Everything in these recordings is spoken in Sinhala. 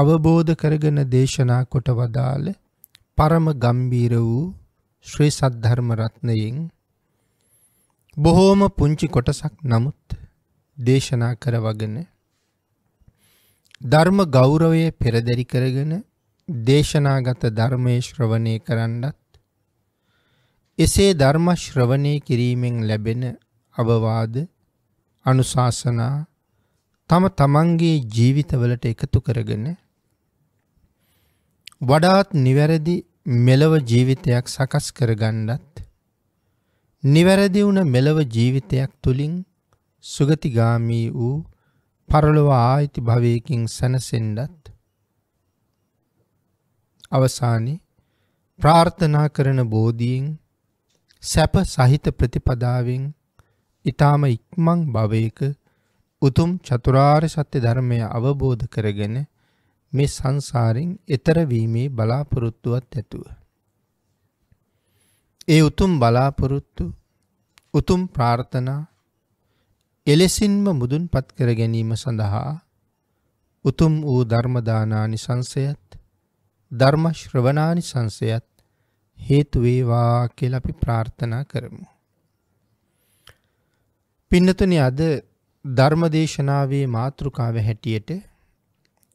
අවබෝධ කරගෙන දේශනා කොට වදාළ පරම ගම්බීර වූ ශ්‍රී සද්ධර්ම රත්නයෙන් බොහෝම පුංචි කොටසක් නමුත් දේශනා කරවගෙන ධර්ම ගෞරවය පෙරදරි කරගෙන දේශනාගත ධර්මයේ ශ්‍රවණය කරන්නත් එසේ ධර්ම ශ්‍රවණය කිරීමෙන් ලැබෙන අවවාද අනුශාසනා තම තමන්ගේ ජීවිතවලට එකතු කරගෙන වඩාත් නිවැරදි මෙලව ජීවිතයක් සකස් කරගණ්ඩත් නිවැරදි වුණ මෙලව ජීවිතයක් තුළින් සුගතිගාමී වූ පරලොව ආයිති භවයකින් සැනසෙන්ඩත් අවසානි ප්‍රාර්ථනා කරන බෝධීෙන් සැප සහිත ප්‍රතිපදාවෙන් ඊටාම ඉක්මං භවයක උතුම් චතුරාර්ය සත්‍ය ධර්මය අවබෝධ කරගෙන මේ සංසාරෙන් එතර වීමේ බලාපොරොත්තුවත් ඇතුව. ඒ උතුම් බලාපොරොත්තු උතුම් ප්‍රාර්ථනා එලෙසින්ම මුදුන්පත් කර ගැනීම සඳහා උතුම් වූ ධර්මදානානි සංසයත් ධර්ම ශ්‍රවණානි සංසයත් හේතු වේවා කියලා අපි ප්‍රාර්ථනා කරමු. පින්නතුනි අද ධර්මදේශනාවේ මාතෘකාව හැටියට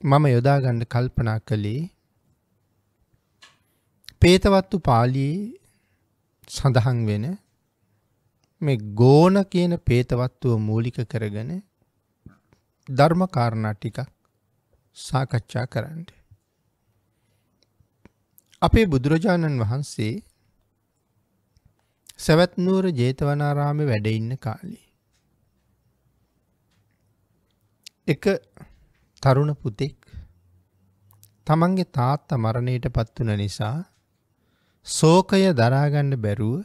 මම යොදාගන්න කල්පනා කළේ පේතවත්තු පාලියේ සඳහන් වෙන මේ ගෝන කියන පේතවත්තුව මූලික කරගෙන ධර්මකාරණා ටිකක් සාකච්ඡා කරන්න. අපේ බුදුරජාණන් වහන්සේ සැවැත්නූර ජේතවනාරාමේ වැඩඉන්න කාලේ. එක තරුණ පුතෙක් තමන්ගේ තාත්ත මරණයට පත්වන නිසා සෝකය දරාගණ්ඩ බැරුව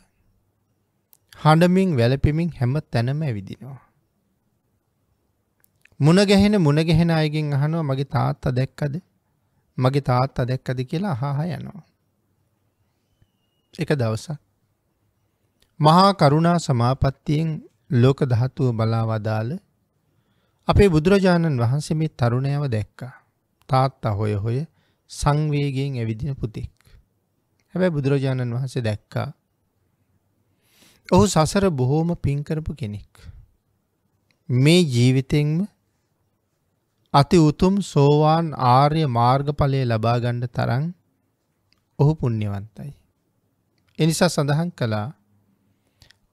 හඬමින් වැලපිමින් හැම තැනම ඇවිදිනවා. මුණගැහෙන මුණගැහෙන අයගෙන් අහනුව මගේ තාත්ත දැක්කද මගේ තාත්ත දැක්කද කියලා අහාහ යනවා. එක දවස මහා කරුණා සමාපත්තියෙන් ලෝක දහතුව බලා වදාළ අපේ බුදුරජාණන් වහන්සේ මේ තරුණයව දැක්කා. තාත්තා හොය හොය සංවේගයෙන් ඇවිදින පුතෙක්. හැබැයි බුදුරජාණන් වහන්සේ දැක්කා. ඔහු සසර බොහෝම පින්කරපු කෙනෙක්. මේ ජීවිතෙන්ම අති උතුම් සෝවාන් ආර්ය මාර්ගඵලය ලබාගණ්ඩ තරන් ඔහු පුුණ්්‍යවන්තයි. එනිසා සඳහන් කළා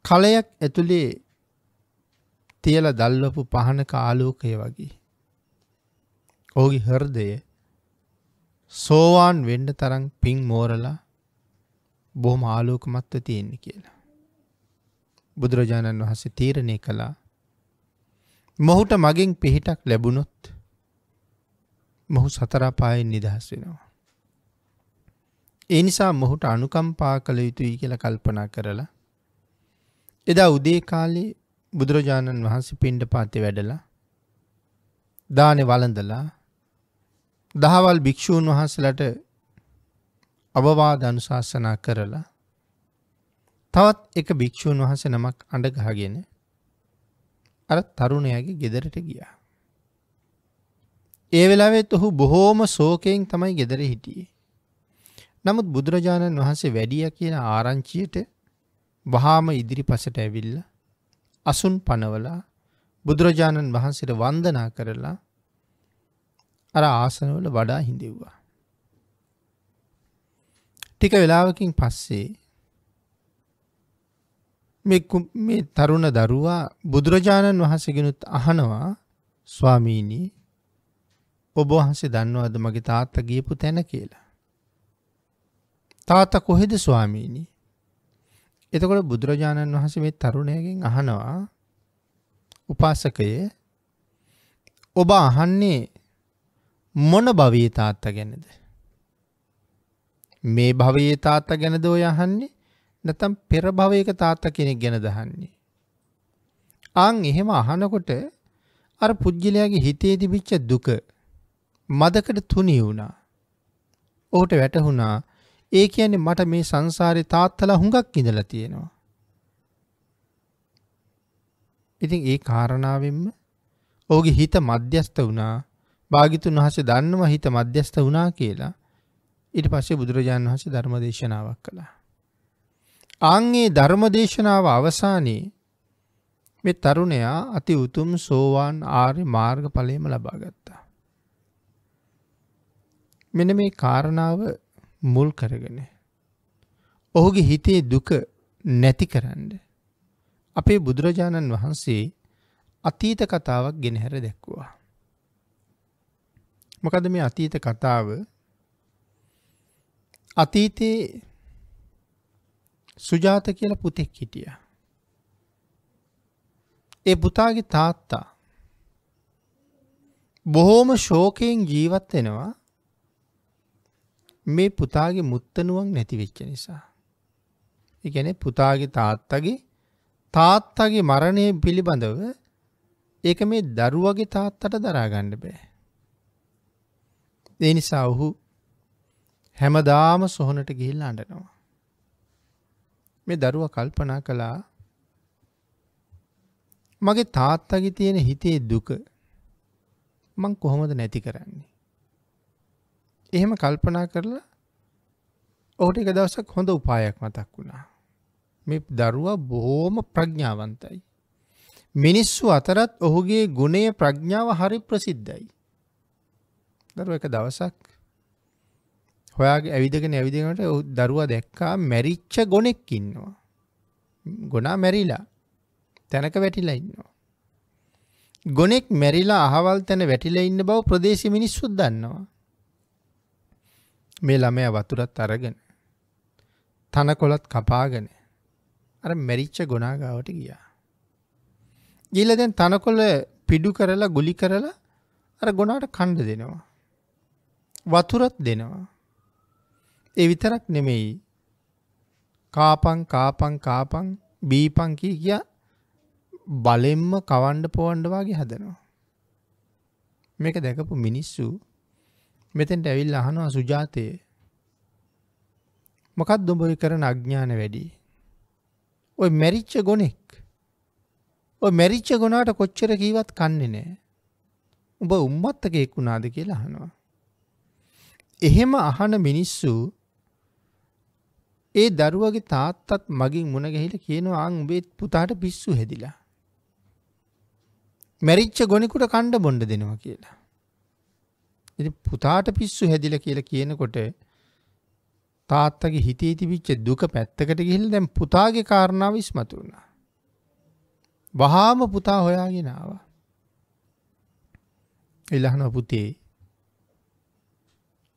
කලයක් ඇතුළේ තියල දල්වපු පහනක ආලෝකය වගේ. ඕගි හර්දය සෝවාන් වෙන්ඩ තරං පින් මෝරලා බොහොම ආලෝකමත්ව තියෙන්නේ කියලා. බුදුරජාණන් වහන්සේ තීරණය කළා මොහුට මගෙන් පිහිටක් ලැබුණොත් මොහු සතරාපායෙන් නිදහස් වෙනවා. ඒ නිසා මොහුට අනුකම්පා කළ යුතුයි කියල කල්පනා කරලා එදා උදේ කාලේ බුදුරජාණන් වහන්සේ පින්ඩ පාති වැඩලා දානෙ වලඳලා දහවල් භික්‍ෂූන් වහන්සලට අවවාද අනුශාසනා කරලා තවත් එක භික්‍ෂූන් වහස නමක් අඩගහගෙන අර තරුණයගේ ගෙදරට ගියා. ඒ වෙලාවෙත් ඔහු බොහෝම සෝකයෙන් තමයි ගෙදර හිටියේ. නමුත් බුදුරජාණන් වහන්සේ වැඩිය කියන ආරංචියට වහාම ඉදිරි පසට ඇවිල්ලා අසුන් පනවලා බුදුරජාණන් වහන්සේට වන්දනා කරලා අර ආසනවල වඩා හිඳෙව්වා. ටික වෙලාවකින් පස්සේ මේ තරුණ දරුවා බුදුරජාණන් වහන්සගෙනුත් අහනවා ස්වාමීණී ඔබහන්සේ දන්නවද මගේ තාත්ත ගියපු තැන කියලා. තාත කොහෙද ස්වාමීණී එතකොට බුදුරජාණන් වහන්සේ මේ තරුණයගෙන් අහනවා උපාසකයේ ඔබ අහන්නේ මොන භවයේ තාත්තා ගැනද? මේ භවයේ තාත්තා ගැනද ඔය අහන්නේ? නැත්නම් පෙර භවයක තාත්තා කෙනෙක් ගැනද අහන්නේ? ආන් එහෙම අහනකොට අර පුජ්‍යලයාගේ හිතේ තිබිච්ච දුක මදකට තුනී වුණා. ඔහුට වැටහුණා ඒ කියන්නේ මට මේ සංසාරේ තාත්තලා හුඟක් ඉඳලා තියෙනවා. ඉතින් ඒ කාරණාවෙන්ම ඔහුගේ හිත මධ්‍යස්ත වුණා. භාගිතුන් වහන්සේ දන්නවා හිත මධ්‍යස්ත වුණා කියලා. ඊට පස්සේ බුදුරජාණන් වහන්සේ ධර්ම දේශනාවක් කළා. ආන්ගේ ධර්ම දේශනාව අවසානයේ මේ තරුණයා අති උතුම් සෝවාන් ආර්ය මාර්ගඵලයම ලබා ගත්තා. මෙන්න මේ කාරණාව මුල් කරගෙන. ඔහුගේ හිතේ දුක නැති කරන්න. අපේ බුදුරජාණන් වහන්සේ අතීත කතාවක් ගෙනහැර දැක්වා. මොකද මේ අතීත කතාව අතීතයේ සුජාත කියල පුතෙක් හිටිය. ඒ පුතාගේ තාත්තා බොහෝම ශෝකයෙන් ජීවත් වෙනවා මේ පුතාගේ මුත්තනුවන් නැතිවෙච්ච නිසා. එකන පුතාගේ තාත්තගේ තාත්තගේ මරණය පිළිබඳව ඒක මේ දරුවගේ තාත්තට දරාගණ්ඩ බෑ. ඒ නිසා ඔහු හැමදාම සොහොනට ගිහිල්ල අඩනවා. මේ දරුව කල්පනා කළා මගේ තාත්තගේ තියෙන හිතේ දුක මං කොහොමද නැති කරන්නේ. එහෙම කල්පනා කරලා ඔහුට එක දවසක් හොඳ උපායක් මතක් වුණා. මේ දරුවා බොහෝම ප්‍රඥාවන්තයි. මිනිස්සු අතරත් ඔහුගේ ගුණය ප්‍රඥාව හරි ප්‍රසිද්ධයි. දරුව එක දවසක් හොයාගේ ඇවිදගෙන ඇවිදිනට දරුවා දැක්කා මැරිච්ච ගොනෙක් ඉන්නවා. ගොනා මැරිලා තැනක වැටිලා ඉන්නවා. ගොනෙක් මැරිලා අහවල් තැන වැටිලා ඉන්න බව ප්‍රදේශ මිනිස්සුත් දන්නවා. මේ ළමය වතුරත් අරගෙන තනකොළත් කපාගෙන අර මැරිච්ච ගොනාගාවට ගියා. ගිල දැන් තනකොළ පිඩු කරලා ගුලි කරලා අර ගොනාට කණ්ඩ දෙනවා. වතුරත් දෙනවා. ඒ විතරක් නෙමෙයි කාපං කාපං කාපං බීපං කිය කිය බලෙන්ම කවන්ඩ පොවන්ඩ වගේ හදනවා. මේක දැකපු මිනිස්සු මෙතෙන්ට ඇවිල් අහනවා සුජාතයේ මොකත් දුඹරි කරන අඥ්ඥාන වැඩි. ඔය මැරිච්ච ගොනෙක් ඔය මැරිච්ච ගොනාට කොච්චර කීවත් කන්නේ නෑ. උඹ උම්මත්තකෙක් වුණාද කියලා අහනවා. එහෙම අහන මිනිස්සු ඒ දරුවගේ තාත්තත් මගින් මුණගැහිට කියනවා අං උබේත් පුතාට පිස්සු හෙදිලා. මැරිච්ච ගොනිකුට කණ්ඩ බොන්ඩ දෙනවා කියලා. ඉතින් පුතාට පිස්සු හැදිලා කියලා කියනකොට තාත්තගේ හිතේ තිබිච්ච දුක පැත්තකට ගිහිල්ලා දැන් පුතාගේ කාරණාව ඉස්මතු වුණා. වහාම පුතා හොයාගෙන ආවා. එළහන පුතේ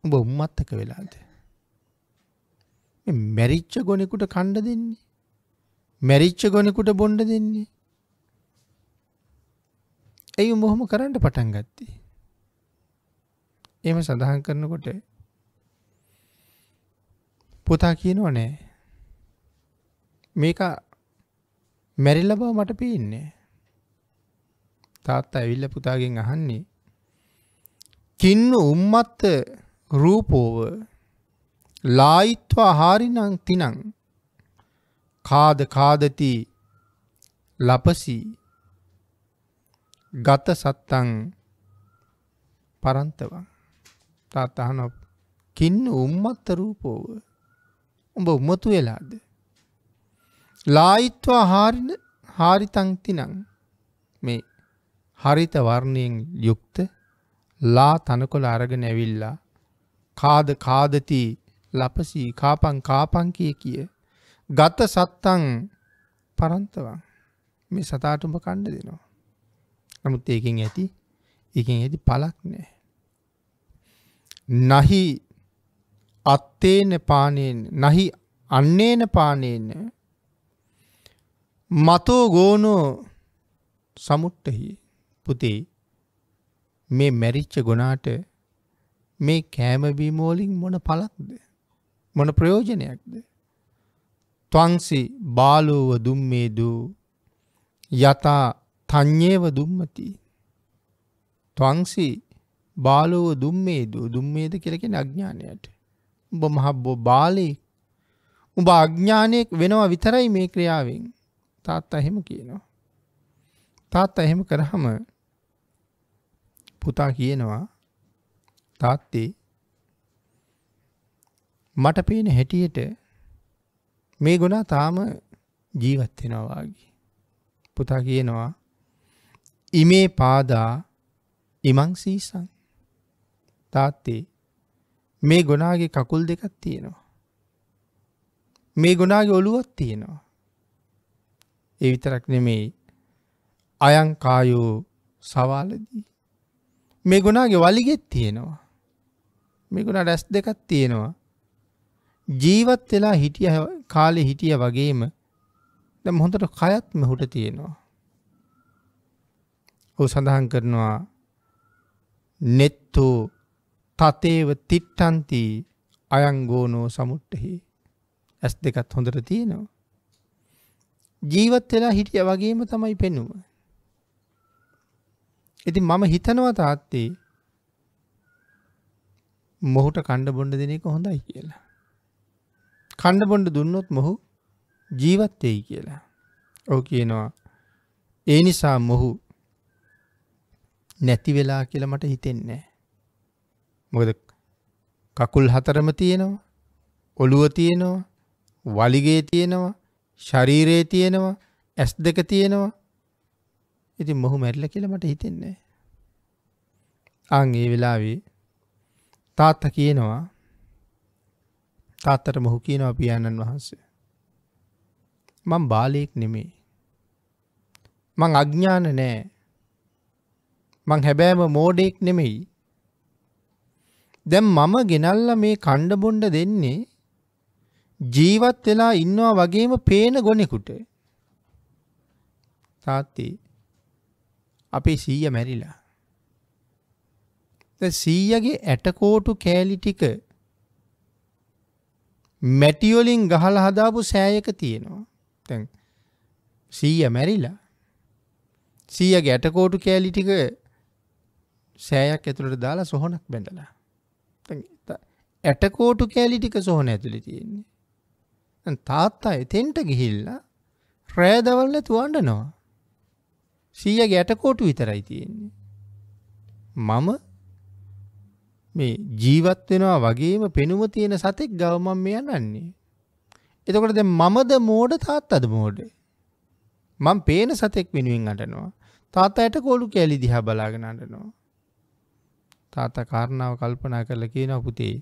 උඹ උම්මත්තක වෙලාද? මේ මැරිච්ච ගොනෙකුට කණ්ඩ දෙන්නේ. මැරිච්ච ගොනෙකුට බොණ්ඩ දෙන්නේ. ඇයි උඹ ඔහොම කරන්න පටන් ගත්තේ? එම සඳහන් කරනකොට පුතා කියනව නෑ මේක මැරිල්ල බව මට පේන්නේ තාත්තා ඇවිල්ල පුතාගෙන් අහන්නේ කින්න උම්මත්ත රූපෝව ලායිත්වා හාරිනං තිනං කාද කාදති ලපසි ගත සත්තං පරන්තවන් තාත් අහන කින්න උම්මත්ත රූපෝව උඹ උමතු වෙලාද. ලායිත්වා හාරින හාරිතංති නං මේ හරිත වර්ණයෙන් යුක්ත ලා තනකොළ අරගෙන ඇවිල්ලා කාද කාදති ලපසී කාපන් කාපංකය කිය ගත සත්තං පරන්තවන් මේ සතාටුම කණ්ඩ දෙනවා. නමුත් ඒකින් ඇති එකින් ඇති පලක් නෑ. නහි අත්තේන පානයෙන් නහි අන්නේන පානයෙන් මතෝ ගෝනෝ සමුට්ටහි පුතේ මේ මැරිච්ච ගොනාට මේ කෑමබීමෝලින් මොන පලක්ද මොන ප්‍රයෝජනයක්ද තුවන්සි බාලෝව දුම්මේදූ යතා තඥේව දුම්මති තුවන්සි බාලෝව දුම්මේද දුම්මේද කෙලකෙන අඥ්ඥානයට. උඹ මහබ්බෝ බාලයෙක් උඹ අඥ්ඥානයෙක් වෙනවා විතරයි මේ ක්‍රියාවෙන් තාත් අහෙම කියනවා. තාත් අහෙම කරහම පුතා කියනවා තාත්තේ මට පේන හැටියට මේ ගොනා තාම ජීවත්වෙනවාගේ. පුතා කියනවා ඉමේ පාදා ඉමං සීසං තාත්තේ මේ ගොනාගේ කකුල් දෙකක් තියෙනවා. මේ ගොනාගේ ඔළුවත් තියෙනවා. ඒ විතරක් නෙමෙයි අයංකායෝ සවාලදී. මේ ගොනාගේ වලිගෙත් තියෙනවා. මේ ගුණ රැස් දෙකක් තියෙනවා. ජීවත් වෙලා හිටිය කාලෙ හිටිය වගේම දැන් හොඳට කයත් මෙහුට තියෙනවා. ඔහු සඳහන් කරනවා නෙත්තු තතේව තිට්ටන්ති අයංගෝනෝ සමුට්ටහි ඇස් දෙකත් හොඳට තියෙනවා. ජීවත් වෙලා හිටිය වගේම තමයි පෙනුම. ඉති මම හිතනවා තාත්තේ මොහුට කණ්ඩ බොන්ඩ දෙනෙක හොඳයි කියලා. කණ්ඩ බොන්ඩ දුන්නොත් මොහු ජීවත්වෙයි කියලා. ඕ කියනවා ඒ නිසා මොහු නැති වෙලා කියල මට හිතෙන්නේ. මොකද කකුල් හතරම තියෙනවා ඔළුව තියෙනවා වලිගේ තියෙනවා ශරීරයේ තියෙනවා ඇස් දෙක තියෙනවා ඉතින් මොහු මැරිලා කියලා මට හිතෙන්නේ අන් ඒ වෙලාවේ තාත්තා කියනවා තාත්තට මොහු කියනවා පියාණන් වහන්සේ මං බාලයෙක් නෙමේ මං අඥාන නෑ මං හැබෑම මෝඩෙක් නෙමෙයි දැන් මම ගෙනල්ලා මේ කණ්ඩ බොණ්ඩ දෙන්නේ ජීවත් වෙලා ඉන්නවා වගේම පේන ගොනෙකුට. තාත්තේ අපේ සීය මැරිලා. දැන් සීයගේ ඇටකෝටු කෑලි ටික මැටි වලින් ගහලා හදාපු සෑයක තියෙනවා. දැන් සීය මැරිලා. සීයගේ ඇටකෝටු කෑලි ටික සෑයක් ඇතුළට දාලා සොහොනක් බැඳලා ඇටකෝටු කෑලි ටික සොහන ඇතුළි තියෙන්නේ. තාත්තා එතෙන්ට ගිහිල්ල රෑදවල්ල තුවන්ඩනවා. සීය ගැටකෝටු විතරයි තියෙන්නේ. මම මේ ජීවත් වෙනවා වගේම පෙනුම තියෙන සතෙක් ගවමම් මෙයන් අන්නේ. එතකොට දැ මමද මෝඩ තාත් අද මෝඩ. මං පේන සතෙක් වෙනුවෙන් අටනවා. තාත්තා ඇයට කොලු කෑලි දිහා බලාගෙන අටනවා. තාත්තා කාරණාව කල්පනා කරල කියන පුතේ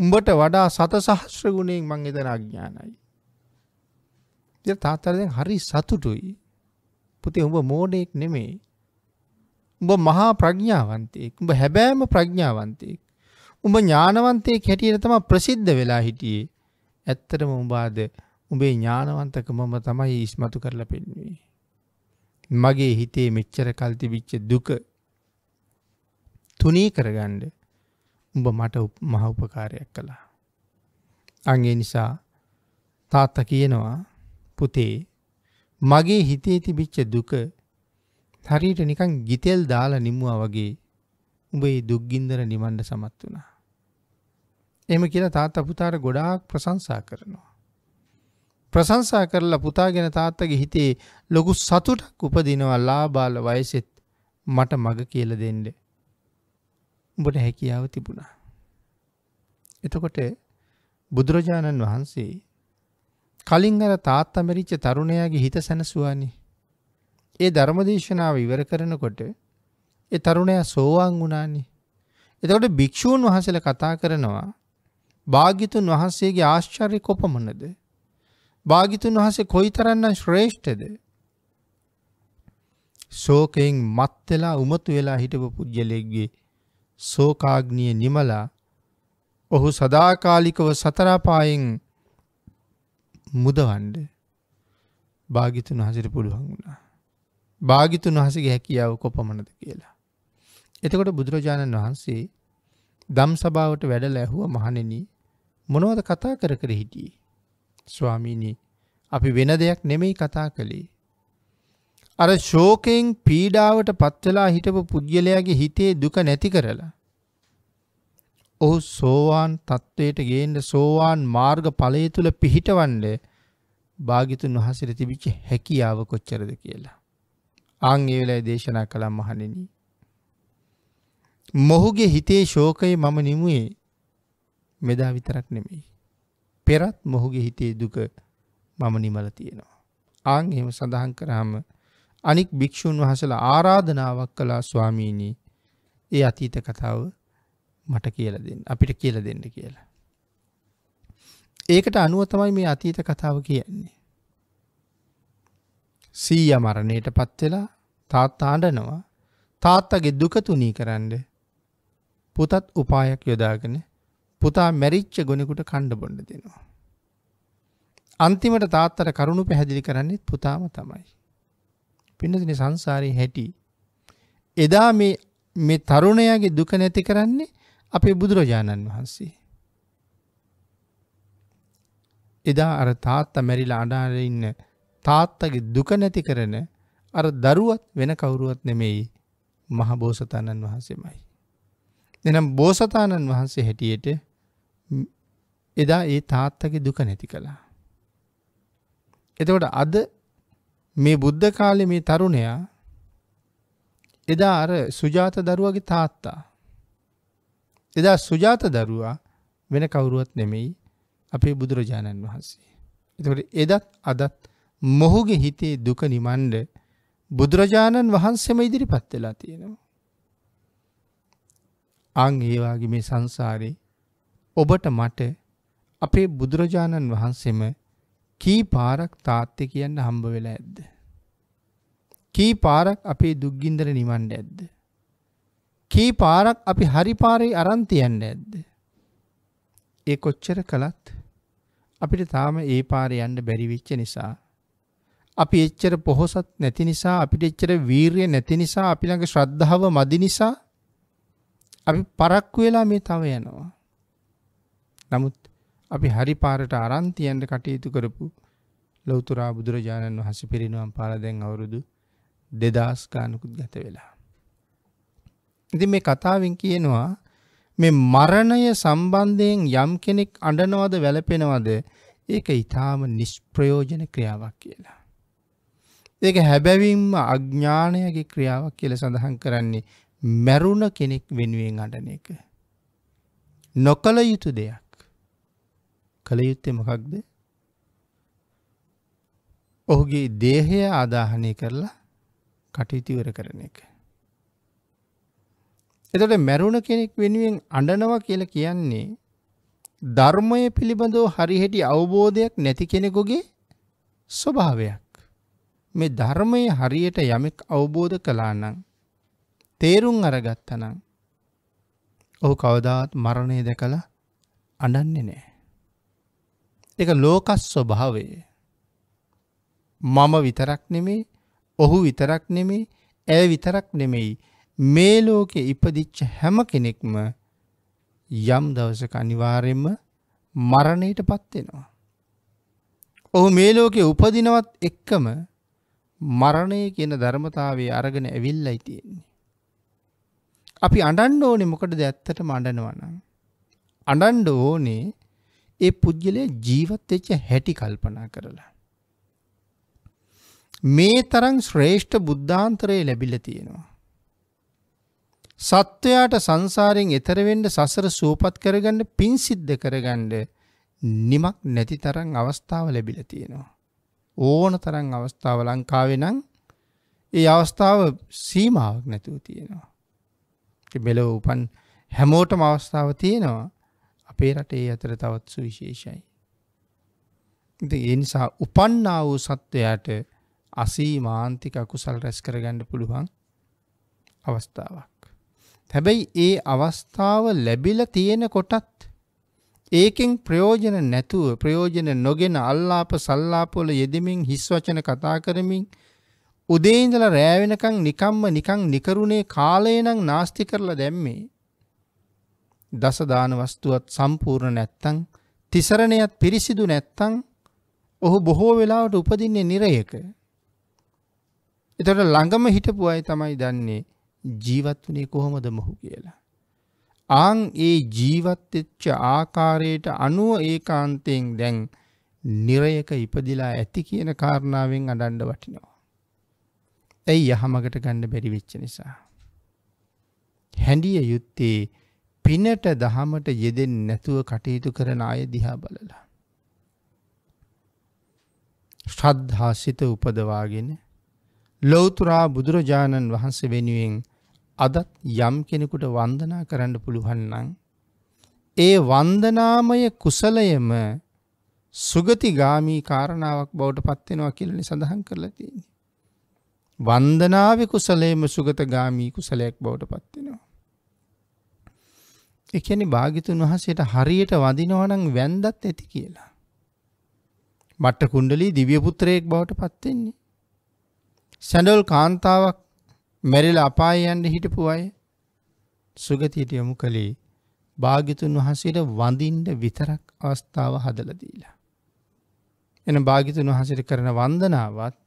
උඹට වඩා සත සහස්්‍ර ගුණයෙන් මං එතන අඥ්ඥානයි. දෙ තාත්තරදැන් හරි සතුටුයි පුතේ උඹ මෝඩයෙක් නෙමේ. උඹ මහා ප්‍රඥාවන්තයෙක් උඹ හැබෑම ප්‍රඥාවන්තයෙක්. උඹ ඥානවන්තය කැටියට තම ප්‍රසිද්ධ වෙලා හිටියේ ඇත්තටම උඹාද උඹේ ඥානවන්තක මම තමයි ඉස්මතු කරලා පෙන්වේ. මගේ හිතේ මෙච්චර කල්ති විච්ච දුක තුනී කරගණ්ඩ උඹ මට මහ උපකාරයක් කළා. අගේ නිසා තාත්ත කියනවා පුතේ මගේ හිතේ තිබිච්ච දුක හරිට නිකන් ගිතෙල් දාල නිමුවා වගේ උඹේ දුක්ගින්දර නිමන්ඩ සමත් වුණා. එම කියලා තාත්ත පුතාට ගොඩාක් ප්‍රසංසා කරනවා. ප්‍රසංසා කරලා පුතාගෙන තාත්තගේ හිතේ ලොකු සතුටක් උපදිනවා ලාබාල වයසෙත් මට මග කියල දෙෙන්ඩ. උඹට හැකියාව තිබුණා. එතකොට බුදුරජාණන් වහන්සේ කලින් අර තාත්තා මැරිච්ච තරුණයාගේ හිත සැනසුවානි. ඒ ධර්මදේශනාව ඉවර කරනකොට ඒ තරුණයා සෝවාන් වුණානි. එතකොට භික්ෂූන් වහන්සේලා කතා කරනවා භාගිතුන් වහන්සේගේ ආශ්චර්ය කොපමනද. භාගිතුන් වහන්සේ කොයි තරන්න ශ්‍රේෂ්ඨද. සෝකයෙන් මත්වෙලා උමතු වෙලා හිටපු පුද්ගලෙක්ගේ සෝකාග්නිය නිමලා ඔහු සදාකාලිකව සතරාපායෙන් මුදවන්ඩ භාගිතුන් හසිට පුළුවන් වුණා. භාගිතුන් වහසගේ හැකියාව කොපමණද කියලා. එතකොට බුදුරජාණන් වහන්සේ දම් සභාවට වැඩ ලැහුව මහණෙන මොනවද කතා කර කර හිටියේ. ස්වාමීණී අපි වෙන දෙයක් නෙමෙයි කතා කළේ අර ශෝකයෙන් පීඩාවට පත්වෙලා හිටපු පුද්ගලයාගේ හිතේ දුක නැති කරලා. ඔහු සෝවාන් තත්ත්වයට ගේන්න සෝවාන් මාර්ග ඵලය තුල පිහිටවන්න භාගිතුන් වහන්සේට තිබිච්ච හැකියාව කොච්චරද කියලා. ආන් ඒ වෙලාවේ දේශනා කළා මහණෙනි. මොහුගේ හිතේ ශෝකය මම නිමුවේ මෙදා විතරක් නෙමෙයි. පෙරත් මොහුගේ හිතේ දුක මම නිමල තියෙනවා. ආන් එහෙම සඳහන් කරාම අනික් භික්‍ෂූන් වහසලා ආරාධනාවක් කලා ස්වාමීණී ඒ අතීත කතාව මට කියල දෙන්න අපිට කියල දෙන්න කියලා. ඒකට අනුව තමයි මේ අතීත කතාව කියන්නේ. සීය මරණයට පත්වෙලා තාත්තාඩනවා තාත්තගේ දුකතුනී කරන්න පුතත් උපායක් යොදාගෙන පුතා මැරිච්ච ගොනෙකුට කණ්ඩ බොඩ දෙනවා. අන්තිමට තාත්තර කරුණු පැහැදිලි කරන්නේ පුතාම තමයි. පින්නතින සංසාරයේ හැටි. එදා මේ මේ තරුණයාගේ දුක නැති කරන්නේ අපේ බුදුරජාණන් වහන්සේ. එදා අර තාත්තා මැරිලා අඬාගෙන ඉන්න තාත්තගේ දුක නැති කරන අර දරුවත් වෙන කවුරුවත් නෙමෙයි මහ බෝසතාණන් වහන්සේමයි. එනම් බෝසතාණන් වහන්සේ හැටියට එදා ඒ තාත්තගේ දුක නැති කළා. එතකොට අද මේ බුද්ධ කාලේ මේ තරුණයා එදා අර සුජාත දරුවගේ තාත්තා එදා සුජාත දරුවා වෙන කවුරුවත් නෙමෙයි අපේ බුදුරජාණන් වහන්සේ. එතකොට එදත් අදත් මොහුගේ හිතේ දුක නිමන්ඩ බුදුරජාණන් වහන්සේම ඉදිරිපත් වෙලා තියෙනවා. අන් ඒ වගේ මේ සංසාරේ ඔබට මට අපේ බුදුරජාණන් වහන්සේම කී පාරක් තාත්තේ කියන්න හම්බ වෙලා ඇද්ද. කී පාරක් අපේ දුක්ගින්දර නිවන්ඩ ඇද්ද. කී පාරක් අපි හරිපාරයි අරන්තියන්න ඇද්ද. ඒ කොච්චර කළත් අපිට තාම ඒ පාර යන්න බැරිවිච්ච නිසා. අපි එච්චර පොහොසත් නැති නිසා අපිට එච්චර වීර්ය නැති නිසා අපි ළඟ ශ්‍රද්ධාව මදි නිසා අපි පරක්කු වෙලා මේ තව යනවා. නමුත් අපි හරි පාරට අරන් තියන්න කටයුතු කරපු ලෞතර බුදුරජාණන් වහන්සේ පිරිනුවම් පාලා දැන් අවුරුදු 2000 ගානකුත් ගත වෙලා. ඉතින් මේ කතාවෙන් කියනවා මේ මරණය සම්බන්ධයෙන් යම් කෙනෙක් අඬනවද වැළපෙනවද ඒක ඊටාම නිෂ්ප්‍රයෝජන ක්‍රියාවක් කියලා. ඒක හැබැවින්ම අඥානයගේ ක්‍රියාවක් කියලා සඳහන් කරන්නේ මැරුණ කෙනෙක් වෙනුවෙන් අඬන එක. නොකල යුතු දෙයක්. කළ යුත්තේ මොකක්ද ඔහුගේ දේහය ආදාහනය කරලා කටයුතුවර කරන එක. එතට මැරුණ කෙනෙක් වෙනුවෙන් අඩනවා කියල කියන්නේ ධර්මය පිළිබඳව හරිහෙටි අවබෝධයක් නැති කෙනෙකුගේ ස්වභාවයක්. මේ ධර්මය හරියට යමෙක් අවබෝධ කලානං. තේරුම් අරගත්තනං. ඔහු කවදාත් මරණය දැකලා අඩන්නේ නෑ. එක ලෝකස් ස්වභාවය. මම විතරක් නෙමේ ඔහු විතරක් නෙමේ ඇය විතරක් නෙමෙයි මේ ලෝකෙ ඉපදිච්ච හැම කෙනෙක්ම යම් දවසක අනිවාරයෙන්ම මරණයට පත්වෙනවා. ඔහු මේ ලෝකෙ උපදිනවත් එක්කම මරණය කියන ධර්මතාවේ අරගෙන ඇවිල්ලයි තියෙන්නේ. අපි අඩන්ඩ ඕනේ මොකටද ඇත්තටම අඩනවනම්. අඩන්ඩ ඕනේ ඒ පුද්ගලය ජීවත් වෙච්ච හැටි කල්පනා කරලා. මේ තරම් ශ්‍රේෂ්ඨ බුද්ධාන්තරය ලැබිල තියෙනවා. සත්වයාට සංසාරයෙන් එතරවෙන්ඩ සසර සූපත් කරගන්න පින් සිද්ධ කරගණ්ඩ නිමක් නැති තරං අවස්ථාව ලැබිල තියෙනවා. ඕන තරං අවස්ථාව ලංකාවෙනං ඒ අවස්ථාව සීමාවක් නැතුව තියෙනවා. මෙලව උපන් හැමෝටම අවස්ථාව තියෙනවා අපේ රටේ අතර තවත් සුවිශේෂයි. ඒ නිසා උපන්නා වූ සත්වයාට අසී මාන්තික අකුසල් රැස් කරගන්න පුළුවන් අවස්ථාවක්. හැබැයි ඒ අවස්ථාව ලැබිල තියෙන කොටත් ඒකෙන් ප්‍රයෝජන නැතුව ප්‍රයෝජන නොගෙන අල්ලාප සල්ලාපොල යෙදමින් හිස් වචන කතා කරමින් උදේඉඳල රෑවෙනකං නිකම්ම නිකං නිකරුණේ කාලය නං නාස්ති කරලා දැම්මේ. දසදාන වස්තුවත් සම්පූර්ණ නැත්තං තිසරණයත් පිරිසිදු නැත්තං ඔහු බොහෝ වෙලාවට උපදින්නේ නිරයක. එතට ළඟම හිටපු අය තමයි දන්නේ ජීවත් වනේ කොහොමද මොහු කියලා. ආං ඒ ජීවත්ච්ච ආකාරයට අනුව ඒ කාන්තයෙන් දැන් නිරයක ඉපදිලා ඇති කියන කාරණාවෙන් අඩන්ඩ වටිනවා. ඇයි යහමකට ගණ්ඩ බැරිවෙච්ච නිසා. හැඩිය යුත්තේ පිනට දහමට යෙදෙන් නැතුව කටයුතු කරන අය දිහා බලලා. ශ්‍රද්ධාසිත උපදවාගෙන ලොවතුරා බුදුරජාණන් වහන්සේ වෙනුවෙන් අදත් යම් කෙනෙකුට වන්දනා කරන්න පුළුවන්නන්. ඒ වන්දනාමය කුසලයම සුගති ගාමී කාරණාවක් බවට පත්වෙනවා කියලනි සඳහන් කරලතින්නේ. වන්දනාව කුසලේම සුගත ගාමී කුසලයක් බවට පත්වෙනවා. ඒ කියන්නේ භාග්‍යතුන් වහන්සේට හරියට වඳිනවා නම් වැන්දත් ඇති කියලා. මට්ට කුණ්ඩලී දිව්‍ය පුත්‍රයෙක් බවට පත් වෙන්නේ. සැඬවල් කාන්තාවක් මැරිලා අපාය යන්න හිටපු අය සුගතියට යොමු කළේ භාග්‍යතුන් වහන්සේට වඳින්න විතරක් අවස්ථාව හදලා දීලා. එන භාග්‍යතුන් වහන්සේට කරන වන්දනාවත්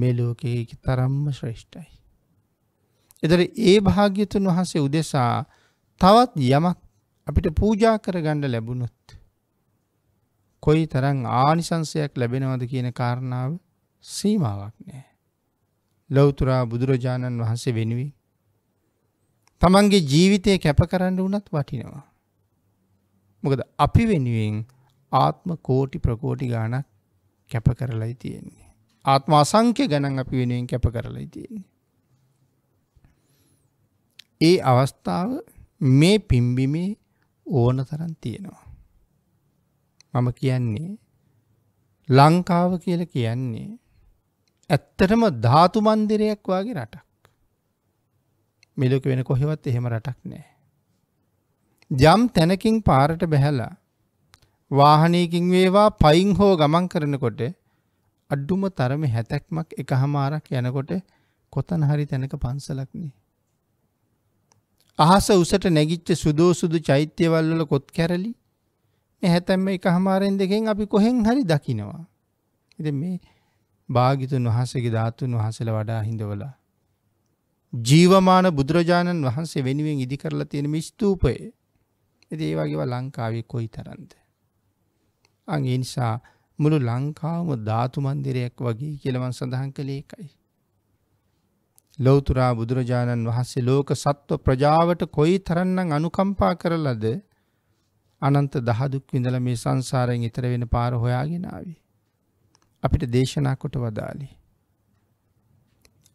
මේ ලෝකයේ තරම්ම ශ්‍රේෂ්ඨයි. එතකොට ඒ භාග්‍යතුන් වහන්සේ උදෙසා තවත් යමක් අපිට පූජා කරගණ්ඩ ලැබුණොත්. කොයි තරං ආනිසංසයක් ලැබෙනවද කියන කාරණාව සීමාවක් නෑ. ලොවතුරා බුදුරජාණන් වහන්සේ වෙනුවී. තමන්ගේ ජීවිතය කැප කරන්න වනත් වටිනවා. මොකද අපි වෙනුවෙන් ආත්ම කෝටි ප්‍රකෝටි ගානක් කැප කරලයි තියෙන්නේ. ආත්ම අසංක්‍ය ගණන් අපි වෙනුවෙන් කැප කරලයි තියෙන්නේ. ඒ අවස්ථාව මේ පිම්බිමේ ඕන තරන් තියෙනවා. මම කියන්නේ ලංකාව කියල කියන්නේ ඇත්තටම ධාතුමන්දිරයක් වගේ රටක්. මෙලොක වෙන කොහෙවත් එහෙම රටක් නෑ. ජම් තැනකින් පාරට බැහැලා වාහනයකින් වේවා පයින් හෝ ගමන් කරනකොට අඩ්ඩුම තරම හැතැක්මක් එක හමාරක් යනකොට කොතන හරි තැනක පන්සලක්නේ අහස උසට නැගිච්ච සුදෝසුදු චෛත්‍යවල් වල කොත් කැරලි මේ හැතැම්ම එක හමාරෙන් දෙකෙන් අපි කොහෙන් හරි දකිනවා. ඉතින් මේ භාගිතුන් වහන්සේගේ ධාතුන් වහන්සේලා වඩා හිඳවලා ජීවමාන බුදුරජාණන් වහන්සේ වෙනුවෙන් ඉදි කරලා තියෙන මේ ස්තූපය. ඉතින් ඒ වගේවා ලංකාවේ කොයිතරම්ද? අන් ඒ නිසා මුළු ලංකාවම ධාතු මන්දිරයක් වගේ කියලා මම සඳහන් කළේ ඒකයි. ලෝතුරා බුදුරජාණන් වහන්සේ ලෝක සත්ව ප්‍රජාවට කොයි තරන්නම් අනුකම්පා කරලද අනන්ත දහදුක් විඳල මේ සංසාරයෙන් ඉතර වෙන පාර හොයාගෙනාවේ. අපිට දේශනා කොට වදාලි.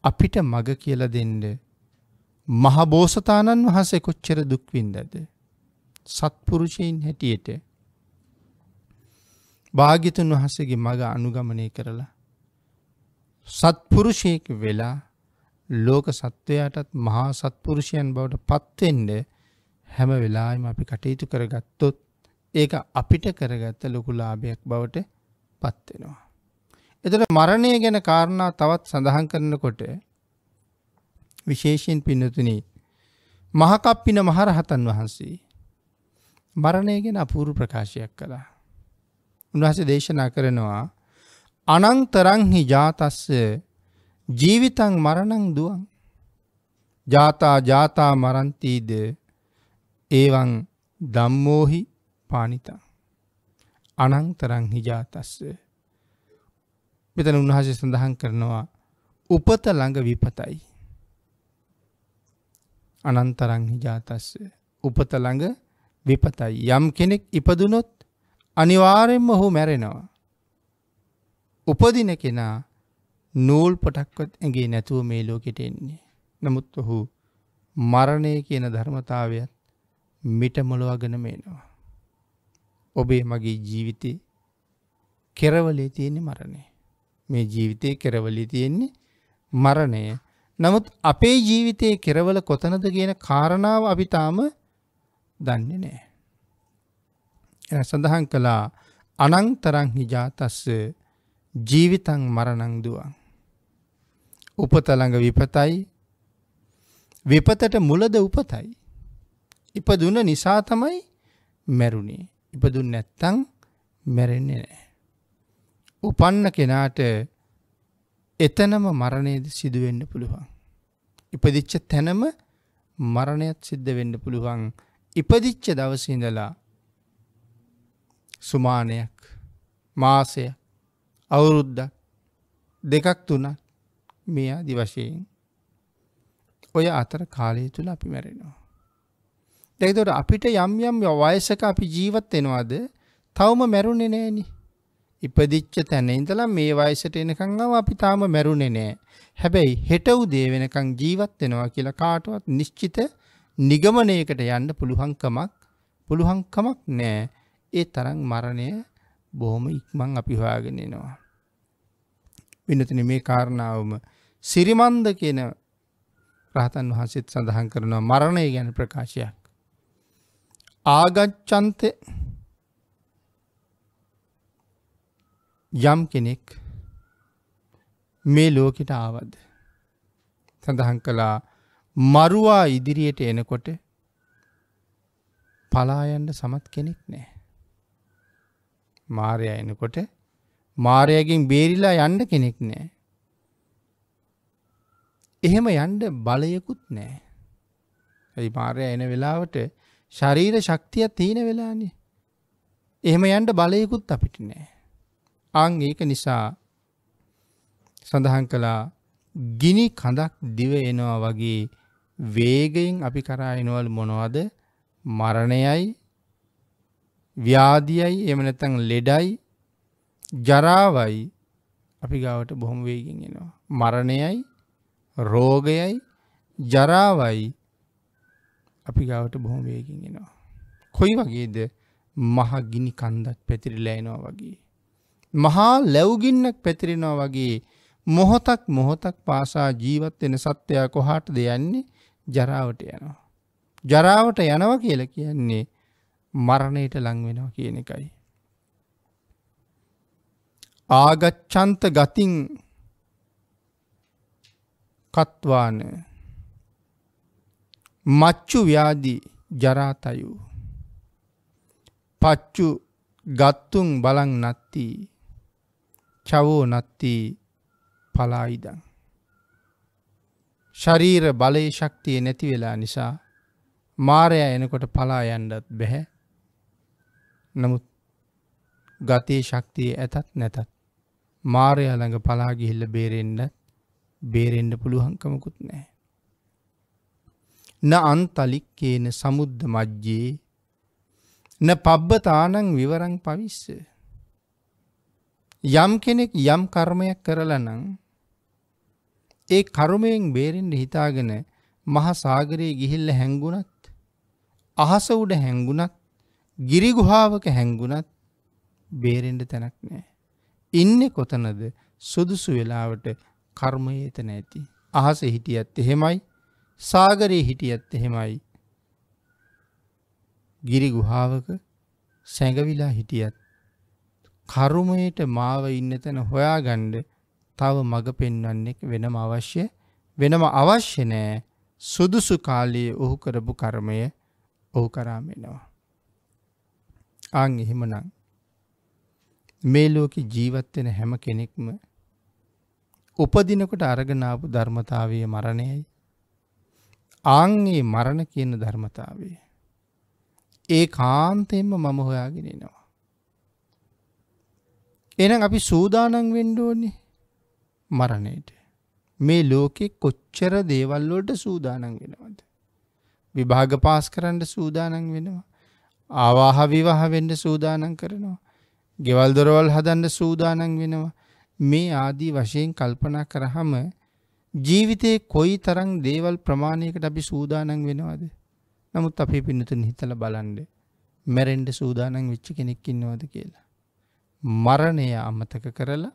අපිට මග කියල දෙන්න මහබෝසතාණන් වහසේ කොච්චර දුක්වින්දද. සත්පුරුෂයෙන් හැටියට භාගිතුන් වහසගේ මග අනුගමනය කරලා. සත්පුරුෂයක වෙලා ලෝක සත්වයාටත් මහා සත්පුරුෂයන් බවට පත්වෙන්න හැම වෙලාවෙම අපි කටයුතු කරගත්තොත් ඒක අපිට කරගත්ත ලොකු ලාභයක් බවට පත් වෙනවා. එතකොට මරණය ගැන කාරණා තවත් සඳහන් කරනකොට විශේෂයෙන් පින්නතුනි මහකප්පින මහරහතන් වහන්සේ මරණය ගැන අපූර්ව ප්‍රකාශයක් කළා. උන්වහන්සේ දේශනා කරනවා අනන්තරං හි ජාතස්ස ජීවිතං මරණං දුවන් ජාතා ජාතා මරන්තීද ඒවන් දම්මෝහි පානිතා අනංතරං හිජාතස්ස මෙතන උන්වහසේ සඳහන් කරනවා උපත ළඟ විපතයි අනන්තරං හිජාතස්ස උපත ළඟ විපතයි යම් කෙනෙක් ඉපදුනොත් අනිවාරෙන්ම ඔහු මැරෙනවා උපදින කෙනා නූල් පොටක්වත් ඇගේ නැතුව මේ ලෝකෙට එන්නේ. නමුත් ඔහු මරණය කියන ධර්මතාවයත් මිට මොළොවගෙන මේනවා. ඔබේ මගේ ජීවිතේ කෙරවලේ තියෙන්නේ මරණය. මේ ජීවිතය කෙරවලි තියෙන්නේ මරණය. නමුත් අපේ ජීවිතයේ කෙරවල කොතනද කියන කාරණාව අපි තාම දන්නේ නෑ. එ සඳහන් කළා අනංතරං හිජාතස්ස ජීවිතං මරණං දුවන්. උපත ළඟ විපතයි විපතට මුලද උපතයි ඉපදුන නිසා තමයි මැරුණේ ඉපදුන් නැත්තං මැරෙන්නේ නෑ උපන්න කෙනාට එතනම මරණයද සිදුවෙන්න පුළුවන් ඉපදිච්ච තැනම මරණයත් සිද්ධ වෙන්න පුළුවන් ඉපදිච්ච දවසඉඳලා සුමානයක් මාසය අවුරුද්දක් දෙකක් තුනක් මේ අදි වශයෙන් ඔය අතර කාලය තුළ අපි මැරෙනවා. දැකතොට අපිට යම් යම් වයසක අපි ජීවත් වෙනවාද තවම මැරුණෙ නෑනි. ඉපදිච්ච තැන ඉඳලා මේ වයසට එනකංගව අපි තාම මැරුණෙ නෑ. හැබැයි හෙට උදේ වෙනකං ජීවත් වෙනවා කියලා කාටවත් නිශ්චිත නිගමනයකට යන්න පුළුහංකමක් පුළුහංකමක් නෑ ඒ තරන් මරණය බොහොම ඉක්මං අපි හොයාගෙනනවා. පින්නතින මේ කාරණාවම සිරිමන්ද කියන රහතන් වහන්සේත් සඳහන් කරනවා මරණය ගැන ප්‍රකාශයක්. ආගච්චන්ත යම් කෙනෙක් මේ ලෝකට ආවද. සඳහන් කළා මරුවා ඉදිරියට එනකොට පලායන්ට සමත් කෙනෙක් නෑ. මාරය එනකොට මාරයගෙන් බේරිලා යන්න කෙනෙක් නෑ. එහෙම යන්ඩ බලයකුත් නෑ. ඇයි මාරය එන වෙලාවට ශරීර ශක්තියක් තියෙන වෙලානේ. එහෙම යන්ට බලයකුත් අපිට නෑ. අං ඒක නිසා සඳහන් කළා ගිනි කඳක් දිව එනවා වගේ වේගයෙන් අපි කරා එනවල් මොනවද මරණයයි ව්‍යාධියයි එම නැතන් ලෙඩයි ජරාවයි අපි ගාවට බොහොම වේගෙන් එනවා. මරණයයි රෝගයයි ජරාවයි අපි ගාවට බොහොම වේගෙන් එනවා. කොයි වගේද මහ ගිනි කන්දක් පැතිරිලා එනවා වගේ. මහා ලැබ්ගින්නක් පැතිරෙනවා වගේ මොහොතක් මොහොතක් පාසා ජීවත් වෙන සත්වයා කොහාට දෙයන්නේ ජරාවට යනවා. ජරාවට යනවා කියලා කියන්නේ මරණයට ලංවෙනවා කියන එකයි. ආගච්ඡන්ත ගතින් කත්වාන මච්චු ව්‍යාධි ජරාතයු පච්චු ගත්තුන් බලං නත්ති චවෝ නත්ති පලායිදං. ශරීර බලය ශක්තිය නැති වෙලා නිසා මාරය එනකොට පලා යන්ඩත් බැහැ නමුත් ගතේ ශක්තිය ඇතත් නැතත් මාරයා ළඟ පලා ගිහිල්ල බේරෙන්න බේරෙන්ඩ පුළුවන්කමකුත් නෑ. න අන්තලික්කේන සමුද්ධ මජ්ජයේ න පබ්බතානං විවරං පවිස්ස. යම් කෙනෙක් යම් කර්මයක් කරලනං ඒ කරුමයෙන් බේරෙන්ට හිතාගෙන මහසාගරයේ ගිහිල්ල හැංගුණත් අහස උඩ හැංගුණත් ගිරිගුහාාවක හැංගුණත් බේරෙන්ඩ තැනක් නෑ. ඉන්න කොතනද සුදුසු වෙලාවට කර්මය එතන ඇති. අහස හිටියත් එහෙමයි සාගරයේ හිටියත් එහෙමයි. ගිරි ගුහාවක සැඟවිලා හිටියත්. කරුමයට මාව ඉන්න තැන හොයාගණ්ඩ තව මඟ පෙන්වන්නෙක් වෙනම අවශ්‍ය වෙනම අවශ්‍ය නෑ සුදුසු කාලයේ ඔහු කරපු කර්මය ඔහු කරාමෙනවා. අං එහෙමනං මේ ලෝකෙ ජීවත් වෙන හැම කෙනෙක්ම උපදිනකොට අරගෙන ආපු ධර්මතාවයේ මරණයයි ආන්ගේ මරණ කියන ධර්මතාවය ඒ කාන්තයෙන්ම මම හොයාගෙන එනවා එහෙනම් අපි සූදානම් වෙන්න ඕනේ මරණයට මේ ලෝකෙ කොච්චර දේවල් වලට සූදානම් වෙනවද විභාග පාස් කරන්න සූදානම් වෙනවා ආවාහ විවාහ වෙන්න සූදානම් කරනවා ගෙවල් දොරවල් හදන්න සූදානම් වෙනවා. මේ ආදී වශයෙන් කල්පනා කරහම ජීවිතේ කොයි තරම් දේවල් ප්‍රමාණයකට අපි සූදානම් වෙනවද? නමුත් අපි පින්නතුන් හිතලා බලන්න මැරෙන්න සූදානම් වෙච්ච කෙනෙක් ඉන්නවද කියලා. මරණය අමතක කරලා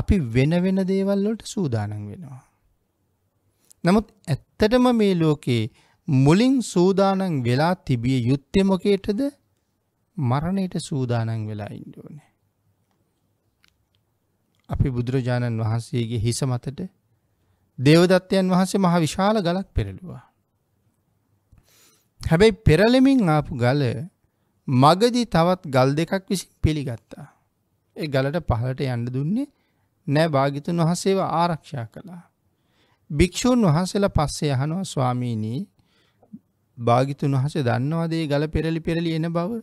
අපි වෙන වෙන දේවල් වලට සූදානම් වෙනවා. නමුත් ඇත්තටම මේ ලෝකේ මුලින් සූදානම් වෙලා තිබිය යුත්තේ මොකේටද? මරණයට සූදානන් වෙලා ඉන්ඩෝනේ. අපි බුදුරජාණන් වහන්සේගේ හිස මතට දේවදත්තයන් වහන්සේ මහ විශාල ගලක් පෙරළුවා. හැබැයි පෙරලෙමින් ආපු ගල මගදී තවත් ගල් දෙකක් විසි පිළිගත්තා. ඒ ගලට පහලට යන්න දුන්නේ නෑ භාගිතුන් වහසේව ආරක්ෂා කළා. භික්‍ෂූන් වහන්සේලා පස්සේ යහනවා ස්වාමීනී භාගිතුන් වහසේ දන්නවාදේ ගල පෙරලි පෙරලි එන බව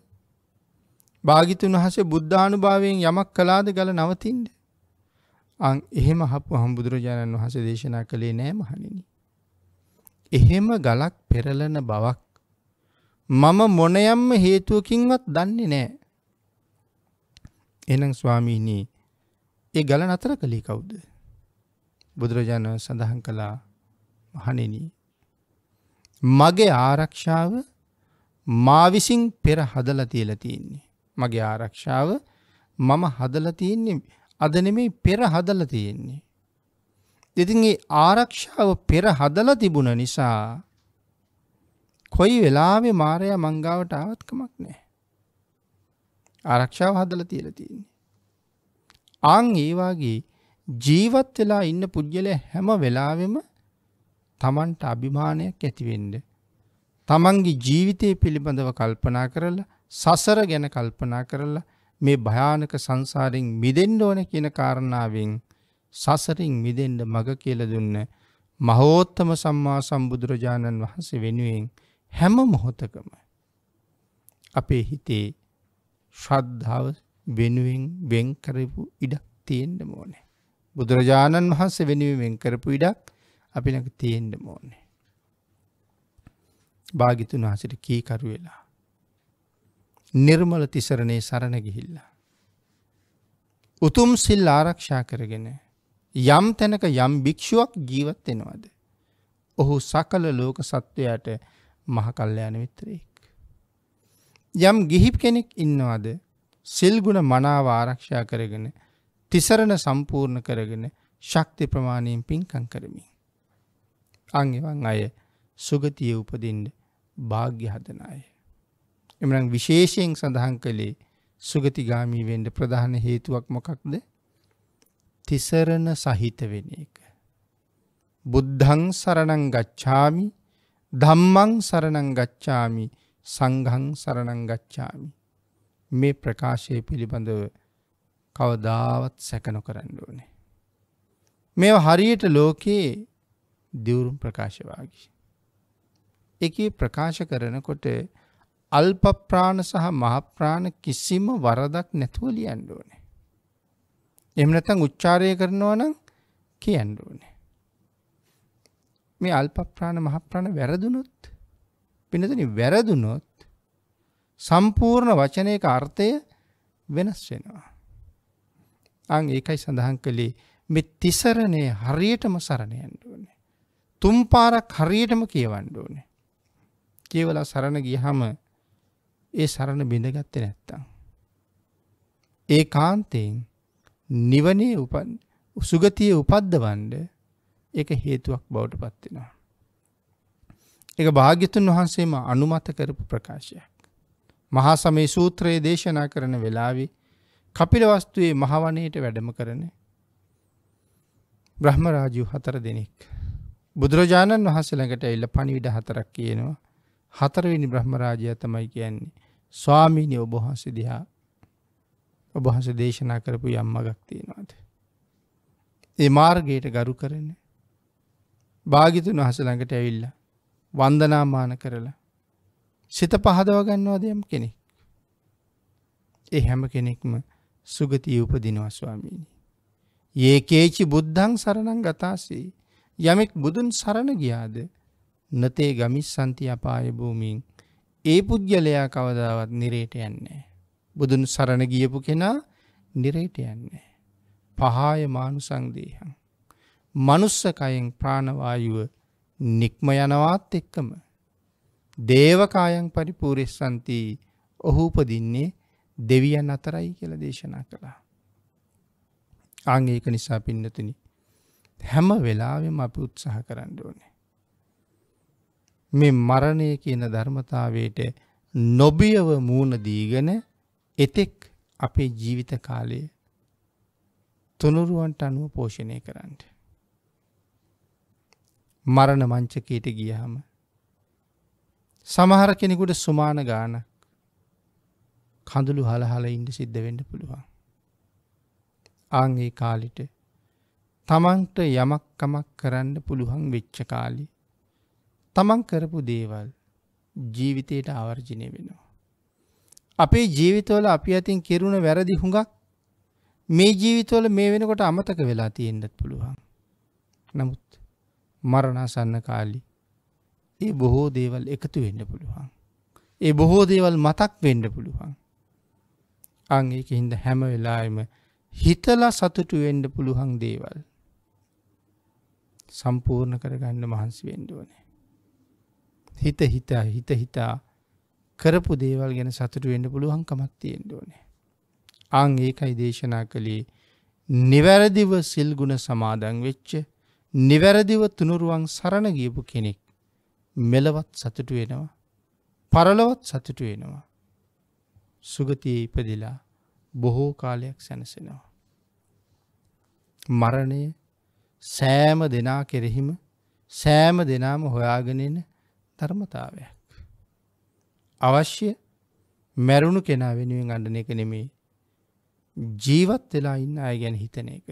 භාගිතුන් වහසේ බුද්ධානුභාවයෙන් යමක් කලාද ගල නවතින්ද. අං එහෙම හපු හම්බුදුරජාණන් වහස දේශනා කළේ නෑ මහනිනි. එහෙම ගලක් පෙරලන බවක් මම මොනයම්ම හේතුවකින්වත් දන්නේ නෑ. එනම් ස්වාමීනී ඒ ගල නතර කළේ කවුද. බුදුරජාණන් සඳහන් කළා මහනෙනී. මගේ ආරක්ෂාව මාවිසින් පෙර හදල තියලතින්නේ. මගේ ආරක්ෂාව මම හදලා තියෙන්නේ අද නෙමෙයි පෙර හදලා තියෙන්නේ. ඉතින් ඒ ආරක්ෂාව පෙර හදලා තිබුණ නිසා කොයි වෙලාවේ මාරයා මංගාවට ආවත් කමක් නැහැ. ආරක්ෂාව හදලා තියලා තියෙන්නේ. ආන් ඒ වාගේ ජීවත් වෙලා ඉන්න පුජ්‍යලයා හැම වෙලාවෙම Tamanට අභිමානයක් ඇති වෙන්න. Tamanගේ ජීවිතය පිළිබඳව කල්පනා කරලා සසර ගැන කල්පනා කරලා මේ භයානක සංසාරෙන් මිදෙන්න ඕන කියන කාරණාවෙන් සසරින් මිදෙන්න මඟ කියල දුන්න මහෝත්තම සම්මා සම්බුදුරජාණන් වහන්සේ වෙනුවෙන් හැම මොහොතකම අපේ හිතේ ශ්‍රද්ධාව වෙනුවෙන් වෙන්කරපු ඉඩක් තියෙන්ඩ මෝනේ. බුදුරජාණන් වහන්සේ වෙනුවෙන් කරපු ඉඩක් අපිනක තියෙන්ඩ මෝනේ. භාගිතුන් වහසට කීකරු වෙලා නිර්මල තිසරණේ සරණ ගිහිල්ලා. උතුම් සිල් ආරක්ෂා කරගෙන යම් තැනක යම් භික්‍ෂුවක් ජීවත් වෙනවාද. ඔහු සකල ලෝක සත්වයට මහකල්ලයාන මිත්‍රයෙක්. යම් ගිහිප් කෙනෙක් ඉන්නවාද සිල්ගුණ මනාව ආරක්ෂා කරගෙන තිසරණ සම්පූර්ණ කරගෙන ශක්ති ප්‍රමාණයෙන් පින්කං කරමින්. අංගෙවන් අය සුගතිය උපදින්ට භාග්‍ය හදන අය. එමනම් විශේෂයෙන් සඳහන් කළේ සුගතිගාමී වෙන්න ප්‍රධාන හේතුවක් මොකක්ද? තිසරණ සහිත වෙන එක. බුද්ධං සරණං ගච්ඡාමි ධම්මං සරණං ගච්ඡාමි සංඝං සරණං ගච්ඡාමි මේ ප්‍රකාශය පිළිබඳව කවදාවත් සැකනො කරන්න ඕනේ. මේ හරියට ලෝකයේ දිවුරුම් ප්‍රකාශවාගේ. එක ප්‍රකාශ කරනකොට අල්ප ප්‍රාණ සහ මහප්‍රාණ කිසිම වරදක් නැතුව ලියන්න ඕනේ. එහෙම නැත්නම් උච්චාරය කරනවා නම් කියන්න ඕනේ. මේ අල්ප ප්‍රාණ මහප්‍රාණ වැරදුනොත් පින්නතනි වැරදුනොත් සම්පූර්ණ වචනයක අර්ථය වෙනස් වෙනවා. අන් ඒකයි සඳහන් කළේ මේ තිසරණය හරියටම සරණ යන්න ඕනේ. තුන් පාරක් හරියටම කියවන්න ඕනේ. කියවලා සරණ ගියහම ඒ සරණ බිඳගත්තේ නැත්තං. ඒ කාන්තයෙන් නිවනේ උපන් සුගතිය උපද්දවන්ඩ එක හේතුවක් බවට පත්වෙනවා. එක භාගිතුන් වහන්සේම අනුමත කරපු ප්‍රකාශයක්. මහා සමේ සූත්‍රයේ දේශනා කරන වෙලාවි කපිලවස්තුයේ මහවනයට වැඩම කරන බ්‍රහ්මරාජු හතර දෙනෙක්. බුදුරජාණන් වහසළඟට එල්ල පණිවිඩ හතරක් කියනවා හතරවෙනි බ්‍රහ්මරාජය තමයි කියන්නේ ස්වාමීනය ඔබහන්ස දිහා ඔබහන්ස දේශනා කරපු යම්මගක් තියෙනවාද. ඒ මාර්ගයට ගරු කරන භාගිතුන් වහස ළඟට ඇවිල්ල වන්දනාමාන කරලා සිත පහදව ගන්නවා දෙයම් කෙනෙක්. ඒ හැම කෙනෙක්ම සුගතිය උපදිනවා ස්වාමීණි. ඒකේචි බුද්ධං සරණං ගතාසේ යමෙක් බුදුන් සරණ ගියාද නතේ ගමිස් සන්ති අපාය භූමින් ඒ පුද්ගලයා කවදාවත් නිරේට යන්නේ. බුදුන් සරණ ගියපු කෙනා නිරේට යන්නේ. පහාය මානුසංදේහන්. මනුස්සකයෙන් ප්‍රාණවායුව නික්ම යනවාත් එක්කම. දේවකායන් පරිපූරෙස්සන්තිී ඔහු උපදින්නේ දෙවියන් අතරයි කියල දේශනා කළා. ආංගේක නිසා පින්නතුනි හැම වෙලාවෙම අපි උත්සාහ කරන්න ඕනේ. මේ මරණය කියන ධර්මතාවයට නොබියව මූණ දීගෙන එතෙක් අපේ ජීවිත කාලය තුනුරුවන්ට අනුව පෝෂණය කරන්න. මරණ මංචකයට ගියහම. සමහර කෙනෙකුට සුමාන ගානක් කඳුළු හලහල ඉන්ඩ සිද්ධ වෙන්න පුළුවන්. ආංගේ කාලිට තමන්ට යමක්කමක් කරන්න පුළුවන් වෙච්ච කාලි තමන් කරපු දේවල් ජීවිතයට ආවර්ජනය වෙනවා. අපේ ජීවිතවල අපි අතින් කෙරුණ වැරදි හුඟක් මේ ජීවිතවල මේ වෙනකොට අමතක වෙලා තියෙන්ඩත් පුළුවන්. නමුත් මරණසන්න කාලි ඒ බොහෝ දේවල් එකතු වෙන්න පුළුවන්. ඒ බොහෝ දේවල් මතක් වෙන්ඩ පුළුවන්. අංඒක හින්ද හැම වෙලාම හිතලා සතුටු වෙන්ඩ පුළුවන් දේවල්. සම්පූර්ණ කරගන්න මහන්සි වෙන්ඩුවනේ. හිත හිතා හිත හිතා කරපු දේවල් ගැන සතුට වෙන්න පුළුවන්කමක් තියෙන්ට ඕනේ. ආං ඒකයි දේශනා කළේ නිවැරදිව සිල්ගුණ සමාදන් වෙච්ච නිවැරදිව තුනුරුවන් සරණ ගියපු කෙනෙක් මෙලවත් සතුටු වෙනවා පරලොවත් සතුටු වෙනවා සුගතිය ඉපදිලා බොහෝ කාලයක් සැනසෙනවා. මරණය සෑම දෙනා කෙරෙහිම සෑම දෙනාම හොයාගෙනෙන ධර්මතාවයක්. අවශ්‍ය මැරුණු කෙනා වෙනුවෙන් අඩන එක නෙමේ ජීවත් වෙලා ඉන්න අය ගැන හිතන එක.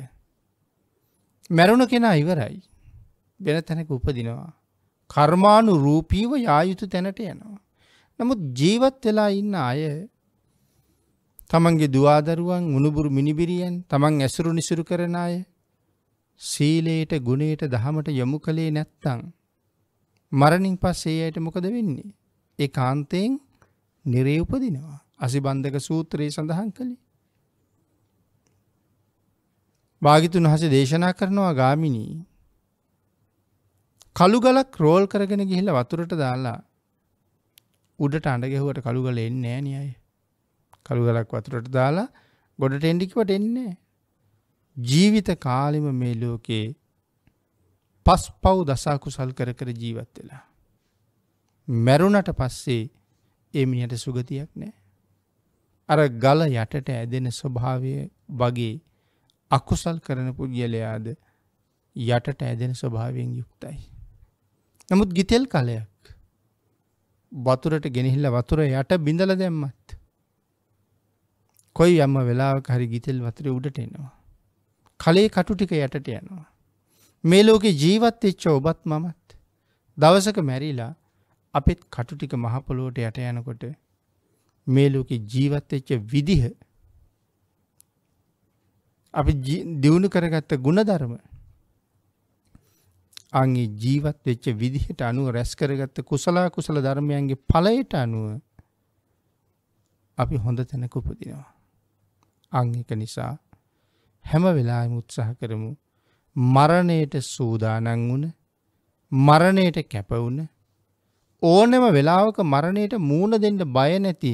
මැරුණු කෙනා ඉවරයි වෙන තැනක උපදිනවා. කර්මානු රූපීව යායුතු තැනට යනවා. නමුත් ජීවත් වෙලා ඉන්න අය තමන්ගේ දවාදරුවන් උනුබුරු මිනිබිරියෙන් තමන් ඇසුරු නිසුරු කරන අය සීලයට ගුණයට දහමට යොමු කළේ නැත්තං මරණින් පස්සේ ඇයට මොකද වෙන්නේ. ඒ කාන්තයෙන් නිරේ උපදිනවා. අසිබන්ධක සූත්‍රයේ සඳහන් කළි. භාගිතුන් හස දේශනා කරනවා ගාමිණී. කළුගලක් රෝල් කරගෙන ගිහිල වතුරට දාලා උඩට අඩගෙහුවට කළුගල එන්නේ නෑන අය. කළුගලක් වතුරට දාලා ගොඩට එන්ඩිකිවට එන්නේ. ජීවිත කාලිම මේ ලෝකයේ පස් පව් දසාකුසල් කර කර ජීවත් වෙලා. මැරුණට පස්සේ එමිනිට සුගතියක් නෑ. අර ගල යටට ඇදෙන ස්වභාවය වගේ අකුසල් කරන පුද්ගලයාද යටට ඇදෙන ස්වභාවයෙන් යුක්තයි. නමුත් ගිතෙල් කලයක් වතුරට ගෙනහිල්ල වතුර යට බිඳල දැම්මත්. කොයි යම්ම වෙලාවක හරි ගිතෙල් වතුර උඩට එනවා. කලේ කටු ටික යටට යනවා. මේ ලෝකෙ ජීවත් එච්ච ඔබත් මමත්. දවසක මැරිලා අපිත් කටුටික මහපොලෝට යට යනකොට මේ ලෝකෙ ජීවත් එච්ච විදිහ අපි දියුණු කරගත්ත ගුණධර්ම අගේ ජීවත් වෙච්ච විදිහට අනුව රැස් කරගත්ත කුසලා කුසල ධර්මයන්ගේ පලයට අනුව අපි හොඳ තැනක උපදිනවා. අං එක නිසා හැම වෙලාම උත්සාහ කරමු මරණයට සූදානන් වුණ මරණයට කැපවුණ ඕනෙම වෙලාවක මරණයට මූුණ දෙෙන්ට බය නැති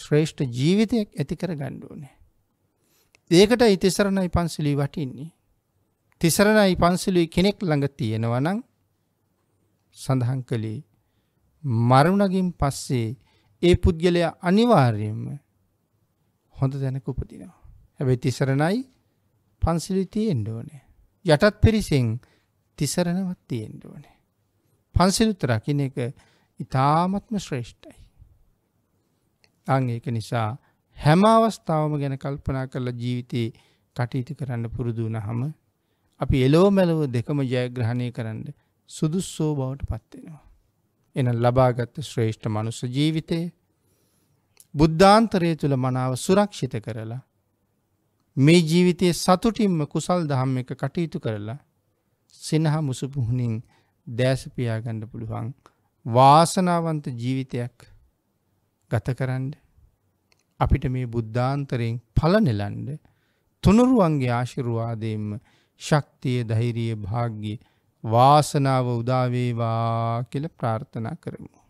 ශ්‍රේෂ්ඨ ජීවිතයක් ඇතිකර ගණ්ඩුවනේ. ඒකට ඉතිසරණයි පන්සිලි වටින්නේ. තිසරණයි පන්සිලි කෙනෙක් ළඟ තියෙනවනං සඳහන් කළේ මරුණගින් පස්සේ ඒ පුද්ගලයා අනිවාර්යෙන්ම හොඳ දැනක උපදිනවා. හැබැ තිසරණයි පන්සිලි තියෙන්ඩෝනේ. යටත් පිරිසෙන් තිසරණවත් තියෙන්න ඕනේ. පන්සිලුත් රකින එක ඉතාමත්ම ශ්‍රේෂ්ඨයි. අං ඒක නිසා හැම අවස්ථාවම ගැන කල්පනා කරලා ජීවිතේ කටයුතු කරන්න පුරුදු වුණාම අපි එලෝ මැලව දෙකම ජයග්‍රහණය කරන්න සුදුස්සෝ බවට පත් වෙනවා. එන ලබාගත් ශ්‍රේෂ්ඨ මනුස්ස ජීවිතය බුද්ධාන්තරය තුළ මනාව සුරක්ෂිත කරලා මේ ජීවිතයේ සතුටින්ම කුසල් දහම් එක කටයුතු කරලා සිනහ මුසුපුහුණින් දෑසපියාගණ්ඩ පුළුවන් වාසනාවන්ත ජීවිතයක් ගත කරන්න අපිට මේ බුද්ධාන්තරයෙන් පලනෙලන්ඩ තුනුරුවන්ගේ ආශිරුවාදයෙන්ම ශක්තිය ධෛරිය භාග්‍ය වාසනාව උදාවේවා කියල ප්‍රාර්ථනා කරමු.